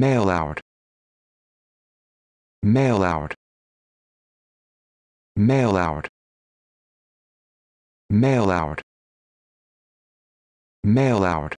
Mail out. Mail out. Mail out. Mail out. Mail out.